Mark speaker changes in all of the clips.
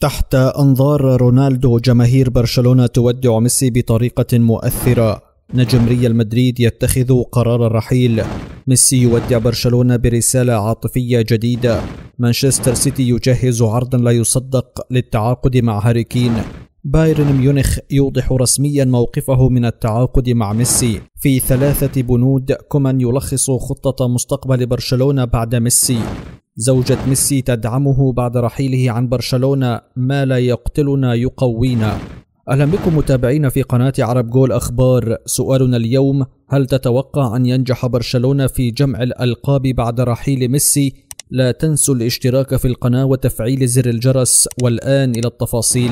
Speaker 1: تحت أنظار رونالدو جماهير برشلونة تودع ميسي بطريقة مؤثرة نجم ريال مدريد يتخذ قرار الرحيل ميسي يودع برشلونة برسالة عاطفية جديدة مانشستر سيتي يجهز عرضا لا يصدق للتعاقد مع هاري كين بايرن ميونخ يوضح رسميا موقفه من التعاقد مع ميسي في ثلاثة بنود كومان يلخص خطة مستقبل برشلونة بعد ميسي زوجة ميسي تدعمه بعد رحيله عن برشلونة ما لا يقتلنا يقوينا أهلا بكم متابعين في قناة عرب جول أخبار سؤالنا اليوم هل تتوقع أن ينجح برشلونة في جمع الألقاب بعد رحيل ميسي؟ لا تنسوا الاشتراك في القناة وتفعيل زر الجرس والآن إلى التفاصيل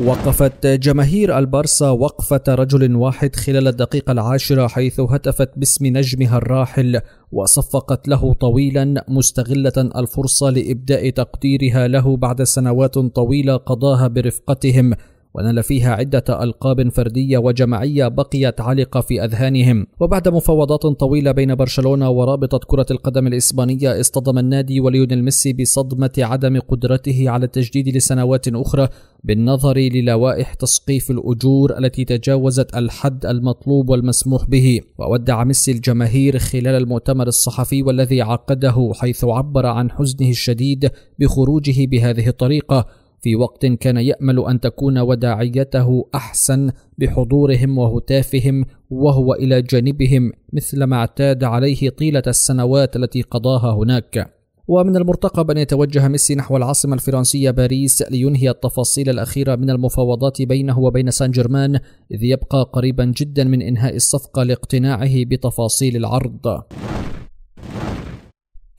Speaker 1: وقفت جماهير البارسا وقفة رجل واحد خلال الدقيقة العاشرة حيث هتفت باسم نجمها الراحل وصفقت له طويلا مستغلة الفرصة لإبداء تقديرها له بعد سنوات طويلة قضاها برفقتهم ونال فيها عدة ألقاب فردية وجماعية بقيت عالقة في أذهانهم وبعد مفاوضات طويلة بين برشلونة ورابطة كرة القدم الإسبانية اصطدم النادي وليونيل ميسي بصدمة عدم قدرته على التجديد لسنوات أخرى بالنظر للوائح تسقيف الأجور التي تجاوزت الحد المطلوب والمسموح به وودع ميسي الجماهير خلال المؤتمر الصحفي والذي عقده حيث عبر عن حزنه الشديد بخروجه بهذه الطريقة في وقت كان يامل ان تكون وداعيته احسن بحضورهم وهتافهم وهو الى جانبهم مثل ما اعتاد عليه طيله السنوات التي قضاها هناك ومن المرتقب أن يتوجه ميسي نحو العاصمة الفرنسية باريس لينهي التفاصيل الأخيرة من المفاوضات بينه وبين سان جيرمان إذ يبقى قريبا جدا من إنهاء الصفقة لاقتناعه بتفاصيل العرض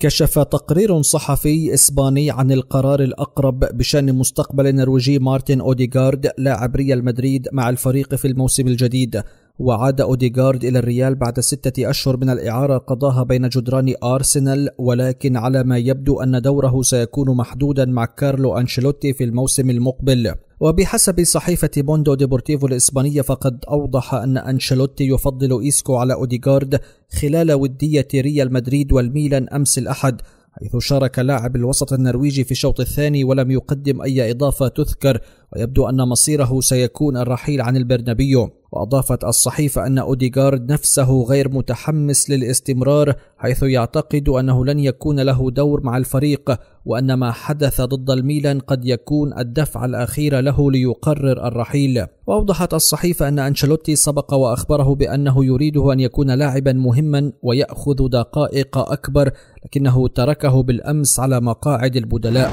Speaker 1: كشف تقرير صحفي إسباني عن القرار الأقرب بشأن مستقبل النرويجي مارتن أوديغارد لاعب ريال مدريد مع الفريق في الموسم الجديد وعاد أوديغارد إلى الريال بعد ستة أشهر من الإعارة قضاها بين جدران أرسنال ولكن على ما يبدو أن دوره سيكون محدودا مع كارلو أنشيلوتي في الموسم المقبل وبحسب صحيفة بوندو ديبورتيفو الإسبانية فقد أوضح أن أنشيلوتي يفضل إيسكو على أوديغارد خلال ودية ريال مدريد والميلان أمس الأحد حيث شارك لاعب الوسط النرويجي في الشوط الثاني ولم يقدم أي إضافة تذكر ويبدو أن مصيره سيكون الرحيل عن البرنابيو وأضافت الصحيفة أن أوديغارد نفسه غير متحمس للاستمرار حيث يعتقد أنه لن يكون له دور مع الفريق وأن ما حدث ضد الميلان قد يكون الدفع الأخير له ليقرر الرحيل وأوضحت الصحيفة أن أنشيلوتي سبق وأخبره بأنه يريده أن يكون لاعبا مهما ويأخذ دقائق أكبر لكنه تركه بالأمس على مقاعد البدلاء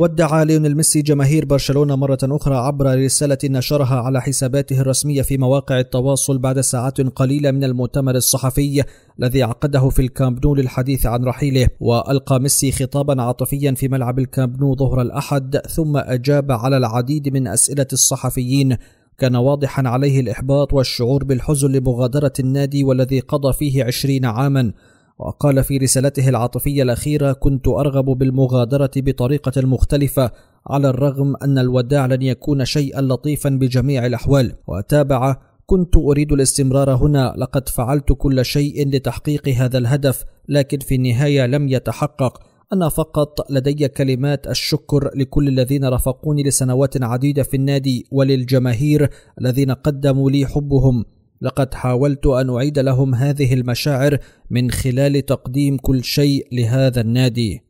Speaker 1: ودع ليونيل ميسي جماهير برشلونة مرة أخرى عبر رسالة نشرها على حساباته الرسمية في مواقع التواصل بعد ساعات قليلة من المؤتمر الصحفي الذي عقده في الكامب نو للحديث عن رحيله وألقى ميسي خطابا عاطفيا في ملعب الكامب نو ظهر الأحد ثم أجاب على العديد من أسئلة الصحفيين كان واضحا عليه الإحباط والشعور بالحزن لمغادرة النادي والذي قضى فيه عشرين عاما وقال في رسالته العاطفية الأخيرة: كنت أرغب بالمغادرة بطريقة مختلفة على الرغم أن الوداع لن يكون شيئا لطيفا بجميع الأحوال، وتابع: كنت أريد الاستمرار هنا، لقد فعلت كل شيء لتحقيق هذا الهدف، لكن في النهاية لم يتحقق، أنا فقط لدي كلمات الشكر لكل الذين رافقوني لسنوات عديدة في النادي وللجماهير الذين قدموا لي حبهم لقد حاولت ان اعيد لهم هذه المشاعر من خلال تقديم كل شيء لهذا النادي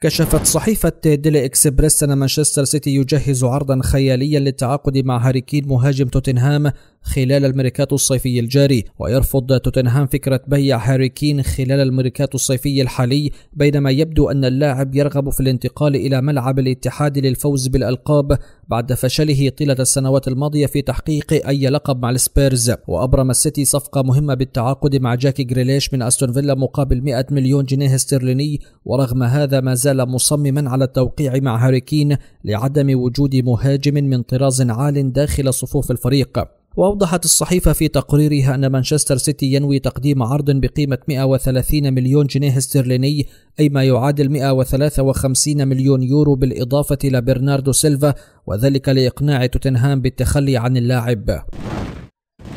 Speaker 1: كشفت صحيفة ديلي إكسبريس أن مانشستر سيتي يجهز عرضا خياليا للتعاقد مع هاري كين مهاجم توتنهام خلال الميركاتو الصيفي الجاري ويرفض توتنهام فكرة بيع هاري كين خلال الميركاتو الصيفي الحالي بينما يبدو أن اللاعب يرغب في الانتقال إلى ملعب الاتحاد للفوز بالألقاب بعد فشله طيلة السنوات الماضية في تحقيق أي لقب مع السبيرز وأبرم السيتي صفقة مهمة بالتعاقد مع جاكي جريليش من أستون فيلا مقابل 100 مليون جنيه استرليني ورغم هذا ما زال مصمما على التوقيع مع هاري كين لعدم وجود مهاجم من طراز عال داخل صفوف الفريق وأوضحت الصحيفة في تقريرها أن مانشستر سيتي ينوي تقديم عرض بقيمة 130 مليون جنيه استرليني أي ما يعادل 153 مليون يورو بالإضافة إلى برناردو سيلفا وذلك لإقناع توتنهام بالتخلي عن اللاعب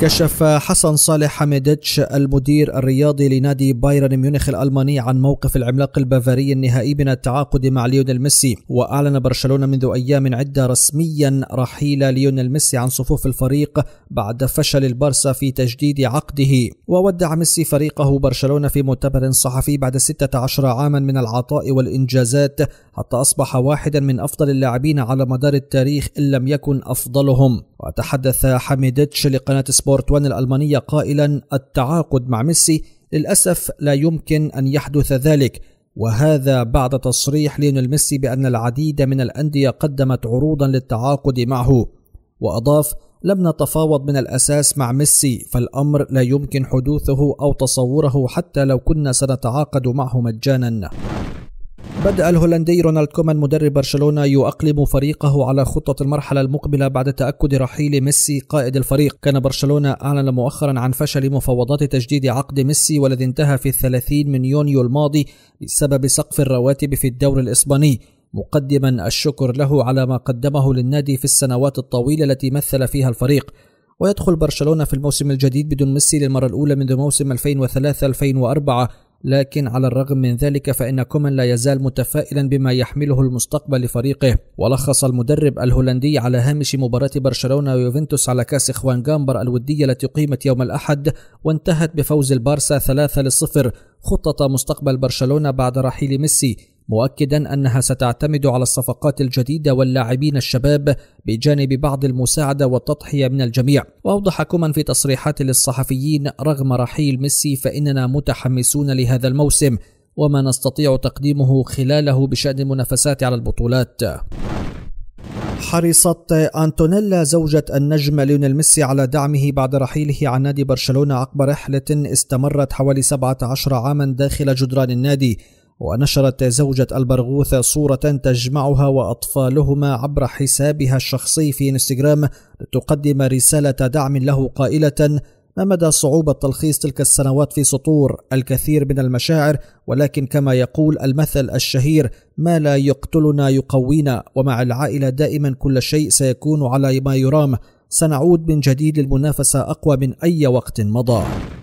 Speaker 1: كشف حسن صالح حميدتش المدير الرياضي لنادي بايرن ميونخ الألماني عن موقف العملاق البافاري النهائي من التعاقد مع ليونيل ميسي وأعلن برشلونة منذ أيام عدة رسميا رحيل ليونيل ميسي عن صفوف الفريق بعد فشل البارسا في تجديد عقده وودع ميسي فريقه برشلونة في مؤتمر صحفي بعد 16 عاما من العطاء والإنجازات حتى أصبح واحدا من أفضل اللاعبين على مدار التاريخ إن لم يكن أفضلهم وتحدث حميدتش لقناة سبورت 1 الألمانية قائلا التعاقد مع ميسي للأسف لا يمكن أن يحدث ذلك وهذا بعد تصريح ليونيل ميسي بأن العديد من الأندية قدمت عروضا للتعاقد معه وأضاف لم نتفاوض من الأساس مع ميسي فالأمر لا يمكن حدوثه أو تصوره حتى لو كنا سنتعاقد معه مجانا بدأ الهولندي رونالد كومان مدرب برشلونة يؤقلم فريقه على خطة المرحلة المقبلة بعد تأكد رحيل ميسي قائد الفريق كان برشلونة أعلن مؤخرا عن فشل مفاوضات تجديد عقد ميسي والذي انتهى في الثلاثين من يونيو الماضي بسبب سقف الرواتب في الدور الإسباني مقدما الشكر له على ما قدمه للنادي في السنوات الطويلة التي مثل فيها الفريق ويدخل برشلونة في الموسم الجديد بدون ميسي للمرة الأولى منذ موسم 2003-2004 لكن على الرغم من ذلك فإن كومان لا يزال متفائلا بما يحمله المستقبل لفريقه ولخص المدرب الهولندي على هامش مباراة برشلونة ويوفنتوس على كأس إخوان جامبر الودية التي قيمت يوم الأحد وانتهت بفوز البارسا 3 لصفر خطة مستقبل برشلونة بعد رحيل ميسي مؤكدا أنها ستعتمد على الصفقات الجديدة واللاعبين الشباب بجانب بعض المساعدة والتضحية من الجميع وأوضح كومان في تصريحات للصحفيين رغم رحيل ميسي فإننا متحمسون لهذا الموسم وما نستطيع تقديمه خلاله بشأن المنافسات على البطولات حرصت أنتونيلا زوجة النجم ليونيل ميسي على دعمه بعد رحيله عن نادي برشلونة عقب رحلة استمرت حوالي 17 عاما داخل جدران النادي ونشرت زوجة البرغوث صورة تجمعها وأطفالهما عبر حسابها الشخصي في انستغرام لتقدم رسالة دعم له قائلة ما مدى صعوبة تلخيص تلك السنوات في سطور الكثير من المشاعر ولكن كما يقول المثل الشهير ما لا يقتلنا يقوينا ومع العائلة دائما كل شيء سيكون على ما يرام سنعود من جديد للمنافسة أقوى من أي وقت مضى